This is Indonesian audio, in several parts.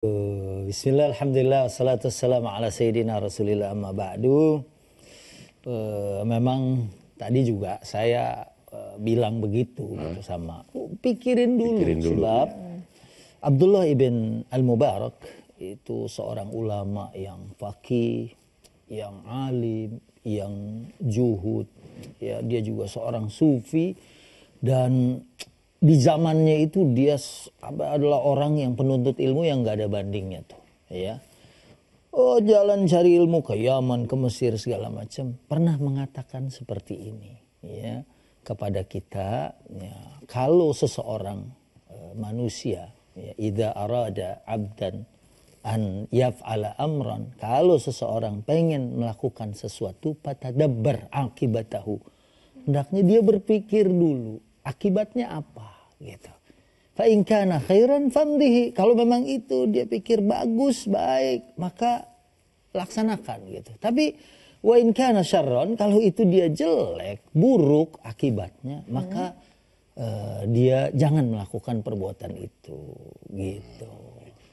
Bismillah, Alhamdulillah, Assalatu wassalamu ala sayyidina rasulillah amma ba'du. uh, memang tadi juga saya uh, bilang begitu hmm. gitu sama. Pikirin dulu, Pikirin dulu sebab ya. Abdullah ibn Al-Mubarak itu seorang ulama yang fakih, yang alim, yang juhud. Ya, dia juga seorang sufi dan di zamannya itu dia adalah orang yang penuntut ilmu yang gak ada bandingnya tuh ya oh jalan cari ilmu ke Yaman ke Mesir segala macam pernah mengatakan seperti ini ya kepada kita ya, kalau seseorang uh, manusia ya, ida arada abdan an yaf ala amran kalau seseorang pengen melakukan sesuatu berakibat tahu. hendaknya dia berpikir dulu akibatnya apa gitu. Fa in kana khairan fandihi Kalau memang itu dia pikir bagus, baik, maka laksanakan gitu. Tapi wa in kana syarron, kalau itu dia jelek, buruk akibatnya, hmm. maka uh, dia jangan melakukan perbuatan itu gitu.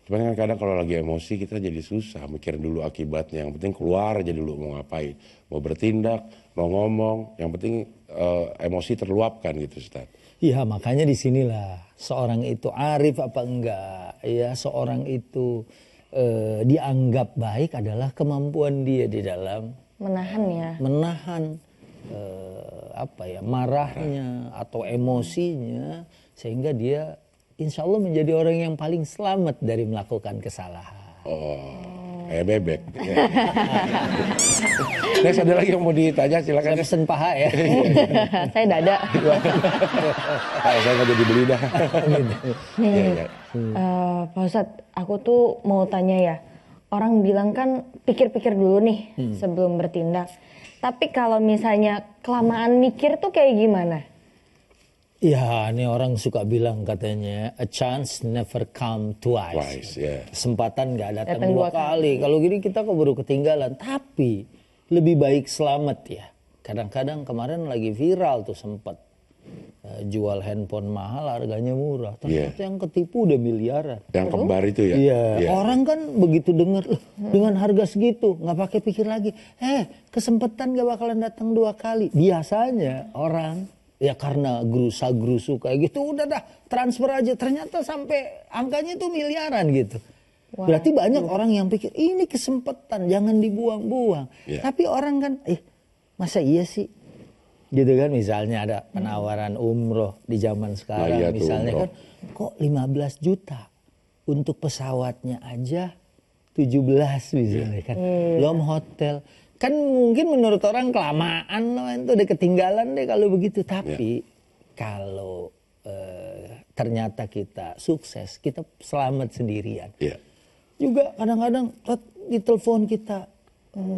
Cuman kan kadang kalau lagi emosi kita jadi susah mikir dulu akibatnya. Yang penting keluar aja dulu mau ngapain, mau bertindak, mau ngomong. Yang penting uh, emosi terluapkan gitu, Ustaz. Iya makanya disinilah seorang itu arif apa enggak ya seorang itu eh, dianggap baik adalah kemampuan dia di dalam menahan ya menahan eh, apa ya marahnya atau emosinya sehingga dia insya Allah menjadi orang yang paling selamat dari melakukan kesalahan. Oh eh bebek. Next ada lagi yang mau ditanya silakan. Saya pesen paha ya. saya dada. ada, saya nggak jadi beli dah. Iya, iya. Eh, Pak Ustadz, aku tuh mau tanya ya. Orang bilang kan pikir-pikir dulu nih hmm. sebelum bertindak. Tapi kalau misalnya kelamaan mikir tuh kayak gimana? Ya, ini orang suka bilang katanya a chance never come twice. twice yeah. Kesempatan nggak datang, datang dua kali. kali. Kalau gini kita kok baru ketinggalan. Tapi lebih baik selamat ya. Kadang-kadang kemarin lagi viral tuh sempat eh, jual handphone mahal harganya murah. Tapi iya. yeah. yang ketipu udah miliaran. Yang kembar itu ya. Iya. Yeah. Orang kan begitu dengar dengan harga segitu nggak pakai pikir lagi. Eh kesempatan gak bakalan datang dua kali. Biasanya orang ya karena gerusa gerusu kayak gitu udah dah transfer aja ternyata sampai angkanya itu miliaran gitu wow. berarti banyak wow. orang yang pikir ini kesempatan jangan dibuang-buang yeah. tapi orang kan eh masa iya sih gitu kan misalnya ada penawaran umroh di zaman sekarang nah, iya misalnya umroh. kan kok 15 juta untuk pesawatnya aja 17 misalnya yeah. kan yeah. Iya. hotel kan mungkin menurut orang kelamaan loh itu udah ketinggalan deh kalau begitu tapi ya. kalau eh, ternyata kita sukses kita selamat sendirian ya. juga kadang-kadang di telepon kita hmm. e,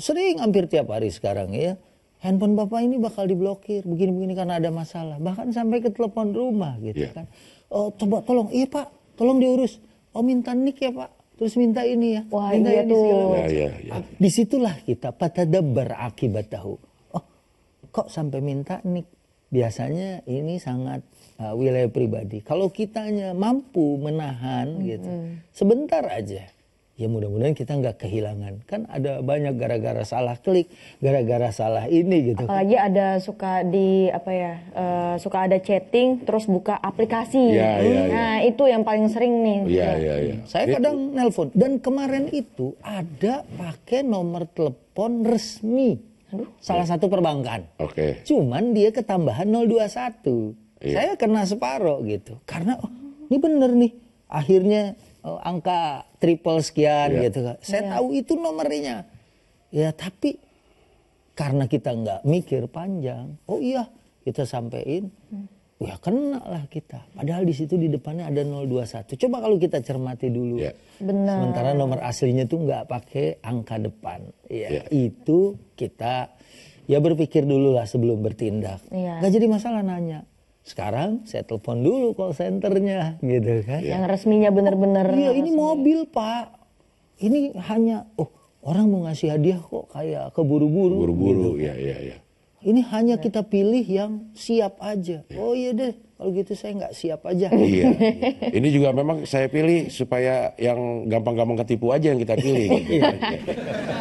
sering hampir tiap hari sekarang ya handphone bapak ini bakal diblokir begini-begini karena ada masalah bahkan sampai ke telepon rumah gitu ya. kan oh coba tolong iya pak tolong diurus oh minta nik ya pak terus minta ini ya wah minta iya ini tuh ya, ya, ya. disitulah kita debar akibat tahu oh kok sampai minta nik biasanya ini sangat uh, wilayah pribadi kalau kitanya mampu menahan mm -hmm. gitu sebentar aja ya mudah-mudahan kita nggak kehilangan kan ada banyak gara-gara salah klik gara-gara salah ini gitu apalagi ada suka di apa ya uh, suka ada chatting terus buka aplikasi ya, ya, ya, nah itu yang paling sering nih ya, ya. Ya, ya. saya kadang nelpon dan kemarin itu ada pakai nomor telepon resmi Aduh. salah satu perbankan oke okay. cuman dia ketambahan 021 ya. saya kena separoh gitu karena oh, ini bener nih akhirnya oh, angka triple sekian yeah. gitu. Saya yeah. tahu itu nomornya. Ya tapi karena kita nggak mikir panjang, oh iya kita sampein, hmm. ya kena lah kita. Padahal di situ di depannya ada 021. Coba kalau kita cermati dulu. Yeah. Benar. Sementara nomor aslinya tuh nggak pakai angka depan. Ya yeah. itu kita ya berpikir dulu lah sebelum bertindak. Yeah. Gak jadi masalah nanya sekarang saya telepon dulu call centernya gitu kan yang resminya benar-benar oh, iya ini resmi. mobil pak ini hanya oh orang mau ngasih hadiah kok kayak keburu-buru buru-buru gitu, kan. ya ya ya ini hanya iya. kita pilih yang siap aja. Oh iya deh, kalau gitu saya nggak siap aja. Iya. iya. Ini juga memang saya pilih supaya yang gampang-gampang ketipu aja yang kita pilih. Gitu. Iya.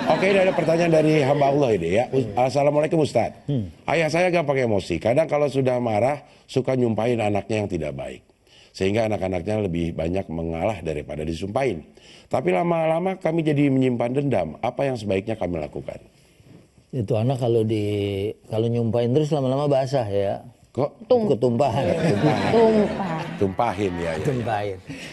Oke, ini ada pertanyaan dari hamba Allah ini ya. Hmm. Assalamualaikum Ustaz. Hmm. Ayah saya gampang emosi. Kadang kalau sudah marah, suka nyumpain anaknya yang tidak baik. Sehingga anak-anaknya lebih banyak mengalah daripada disumpahin. Tapi lama-lama kami jadi menyimpan dendam. Apa yang sebaiknya kami lakukan? itu anak kalau di kalau nyumpahin terus lama-lama basah ya kok Tum ketumpahan tumpah tumpahin ya, ya, ya. tumpahin